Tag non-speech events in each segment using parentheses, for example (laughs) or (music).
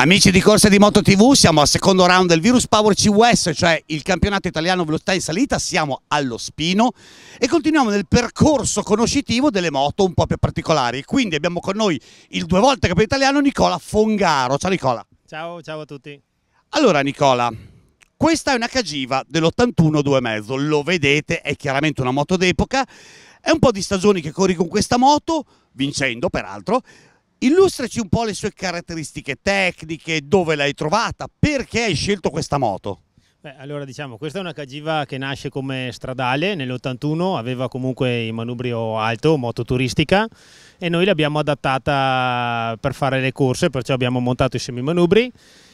Amici di corse di Moto TV, siamo al secondo round del Virus Power CUS, cioè il campionato italiano velocità in salita, siamo allo Spino e continuiamo nel percorso conoscitivo delle moto un po' più particolari. Quindi abbiamo con noi il due volte campione italiano Nicola Fongaro. Ciao Nicola. Ciao, ciao a tutti. Allora Nicola, questa è una Cagiva dell'81 2,5, lo vedete, è chiaramente una moto d'epoca, è un po' di stagioni che corri con questa moto, vincendo peraltro, Illustraci un po' le sue caratteristiche tecniche, dove l'hai trovata, perché hai scelto questa moto? Beh, allora diciamo, questa è una Cagiva che nasce come stradale nell'81, aveva comunque il manubrio alto, moto turistica, e noi l'abbiamo adattata per fare le corse, perciò abbiamo montato i semimanubri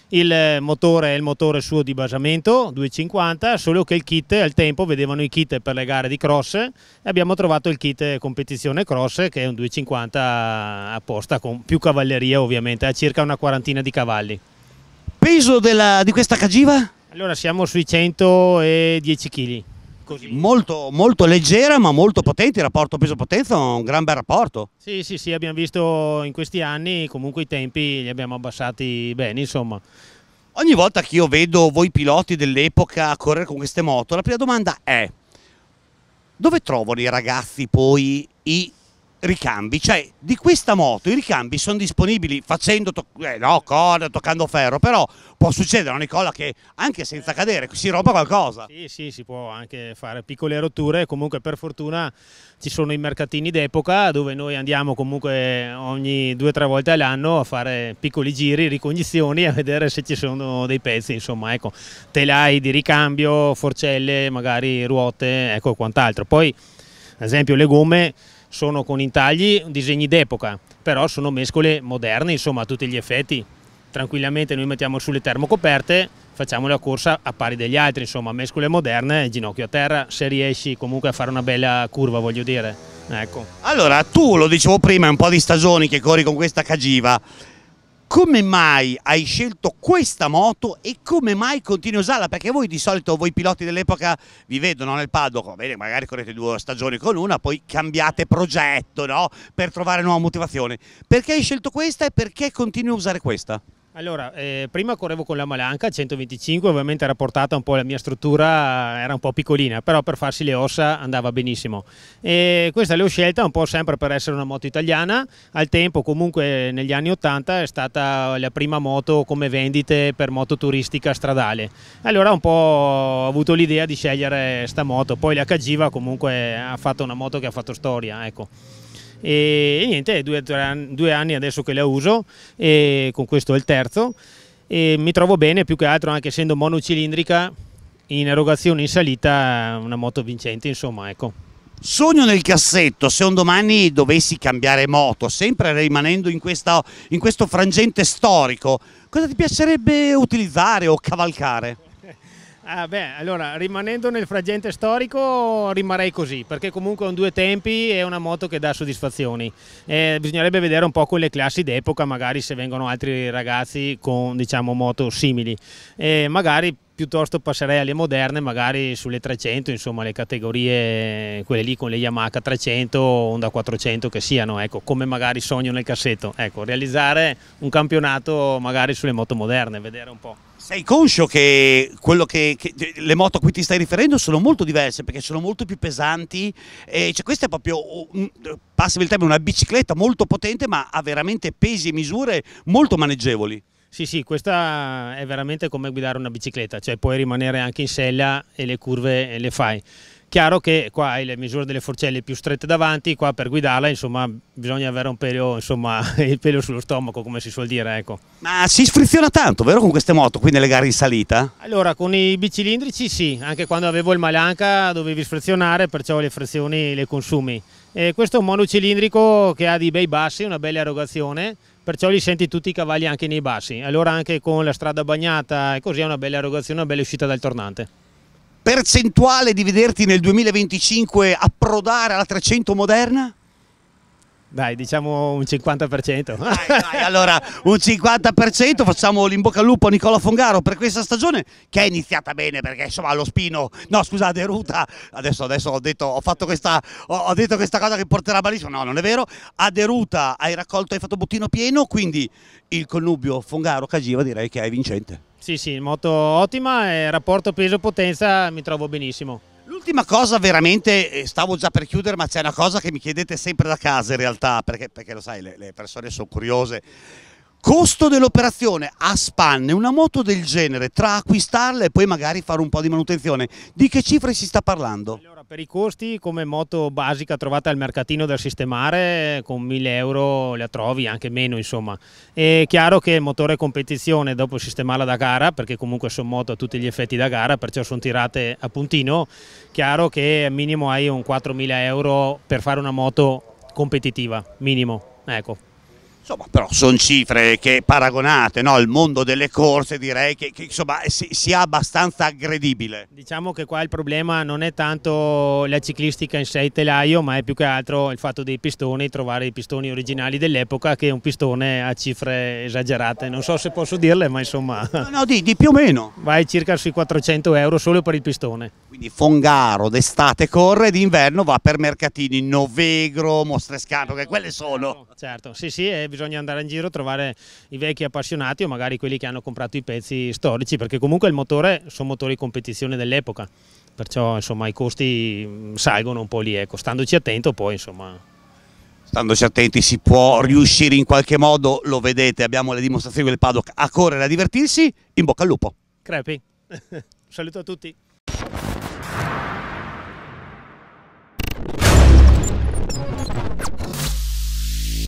il motore è il motore suo di basamento 250 solo che il kit al tempo vedevano i kit per le gare di cross e abbiamo trovato il kit competizione cross che è un 250 apposta con più cavalleria ovviamente a circa una quarantina di cavalli peso della, di questa cagiva? allora siamo sui 110 kg Così. Molto, molto, leggera ma molto potente, il rapporto peso-potenza è un gran bel rapporto. Sì, sì, sì, abbiamo visto in questi anni comunque i tempi li abbiamo abbassati bene, insomma. Ogni volta che io vedo voi piloti dell'epoca correre con queste moto, la prima domanda è dove trovano i ragazzi poi i ricambi, cioè di questa moto i ricambi sono disponibili facendo to eh, no, corda, toccando ferro, però può succedere a Nicola che anche senza eh, cadere si rompa qualcosa. Sì, sì, si può anche fare piccole rotture, comunque per fortuna ci sono i mercatini d'epoca dove noi andiamo comunque ogni due o tre volte all'anno a fare piccoli giri, ricognizioni, a vedere se ci sono dei pezzi, insomma, ecco, telai di ricambio, forcelle, magari ruote, ecco quant'altro. Poi ad esempio le gomme sono con intagli disegni d'epoca, però sono mescole moderne, insomma, a tutti gli effetti. Tranquillamente noi mettiamo sulle termocoperte, facciamo la corsa a pari degli altri, insomma, mescole moderne, ginocchio a terra, se riesci comunque a fare una bella curva, voglio dire. Ecco. Allora, tu lo dicevo prima, è un po' di stagioni che corri con questa cagiva come mai hai scelto questa moto e come mai continui a usarla? Perché voi di solito, voi piloti dell'epoca, vi vedono nel paddock, bene, magari correte due stagioni con una, poi cambiate progetto, no? Per trovare nuova motivazione. Perché hai scelto questa e perché continui a usare questa? Allora, eh, prima correvo con la Malanca 125, ovviamente era portata un po' la mia struttura, era un po' piccolina, però per farsi le ossa andava benissimo. E questa l'ho scelta un po' sempre per essere una moto italiana, al tempo comunque negli anni 80 è stata la prima moto come vendite per moto turistica stradale. Allora un po' ho avuto l'idea di scegliere sta moto, poi la Cagiva comunque ha fatto una moto che ha fatto storia, ecco e, e niente, è due, due anni adesso che la uso e con questo è il terzo e mi trovo bene più che altro anche essendo monocilindrica in erogazione in salita una moto vincente insomma ecco sogno nel cassetto se un domani dovessi cambiare moto sempre rimanendo in, questa, in questo frangente storico cosa ti piacerebbe utilizzare o cavalcare? Ah beh, allora rimanendo nel fragente storico rimarrei così, perché comunque un due tempi è una moto che dà soddisfazioni. Eh, bisognerebbe vedere un po' quelle classi d'epoca, magari se vengono altri ragazzi con diciamo moto simili. Eh, magari piuttosto passerei alle moderne, magari sulle 300, insomma le categorie, quelle lì con le Yamaha 300, Honda 400 che siano, ecco, come magari sogno nel cassetto. Ecco, realizzare un campionato magari sulle moto moderne, vedere un po'. Sei conscio che, che, che, le moto a cui ti stai riferendo sono molto diverse perché sono molto più pesanti, eh, cioè questa è proprio, passami il termine, una bicicletta molto potente ma ha veramente pesi e misure molto maneggevoli. Sì, sì, questa è veramente come guidare una bicicletta, cioè puoi rimanere anche in sella e le curve le fai. Chiaro che qua hai le misure delle forcelle più strette davanti, qua per guidarla insomma, bisogna avere un pelo, insomma, (laughs) il pelo sullo stomaco come si suol dire. Ecco. Ma si friziona tanto, vero, con queste moto qui nelle gare in salita? Allora, con i bicilindrici sì, anche quando avevo il Malanca dovevi sfrizionare, perciò le frizioni le consumi. E questo è un monocilindrico che ha dei bei bassi, una bella erogazione, perciò li senti tutti i cavalli anche nei bassi. Allora anche con la strada bagnata e così ha una bella erogazione, una bella uscita dal tornante percentuale di vederti nel 2025 approdare alla 300 moderna? Dai, diciamo un 50%. Dai, dai, allora un 50% facciamo l'imbocca al lupo a Nicola Fongaro per questa stagione che è iniziata bene perché insomma lo spino, no scusate Ruta, adesso, adesso ho, detto, ho, questa, ho, detto, questa, cosa che porterà malissimo, no non è vero, a Deruta hai raccolto, hai fatto bottino pieno, quindi il connubio Fongaro-Cagiva direi che è vincente. Sì, sì, moto ottima e rapporto peso-potenza mi trovo benissimo. L'ultima cosa veramente, eh, stavo già per chiudere, ma c'è una cosa che mi chiedete sempre da casa in realtà, perché, perché lo sai, le, le persone sono curiose. Costo dell'operazione a spanne, una moto del genere, tra acquistarla e poi magari fare un po' di manutenzione, di che cifre si sta parlando? Allora, per i costi, come moto basica trovata al mercatino da sistemare, con 1000 euro la trovi, anche meno insomma. È chiaro che motore competizione, dopo sistemarla da gara, perché comunque sono moto a tutti gli effetti da gara, perciò sono tirate a puntino, chiaro che minimo hai un 4000 euro per fare una moto competitiva, minimo, ecco. Insomma, però sono cifre che paragonate no, al mondo delle corse direi che, che insomma, eh, si, sia abbastanza aggredibile. Diciamo che qua il problema non è tanto la ciclistica in sé il telaio, ma è più che altro il fatto dei pistoni, trovare i pistoni originali dell'epoca che è un pistone a cifre esagerate. Non so se posso dirle, ma insomma... No, no di, di più o meno. Vai circa sui 400 euro solo per il pistone. Quindi Fongaro d'estate corre, d'inverno va per mercatini, Novegro, Mostrescano, certo, che quelle sono. Certo, sì sì, è bisogna andare in giro a trovare i vecchi appassionati o magari quelli che hanno comprato i pezzi storici, perché comunque il motore sono motori di competizione dell'epoca, perciò insomma i costi salgono un po' lì, ecco, standoci attento poi insomma standoci attenti si può riuscire in qualche modo, lo vedete, abbiamo le dimostrazioni del paddock, a correre, a divertirsi, in bocca al lupo. Crepi, un (laughs) saluto a tutti.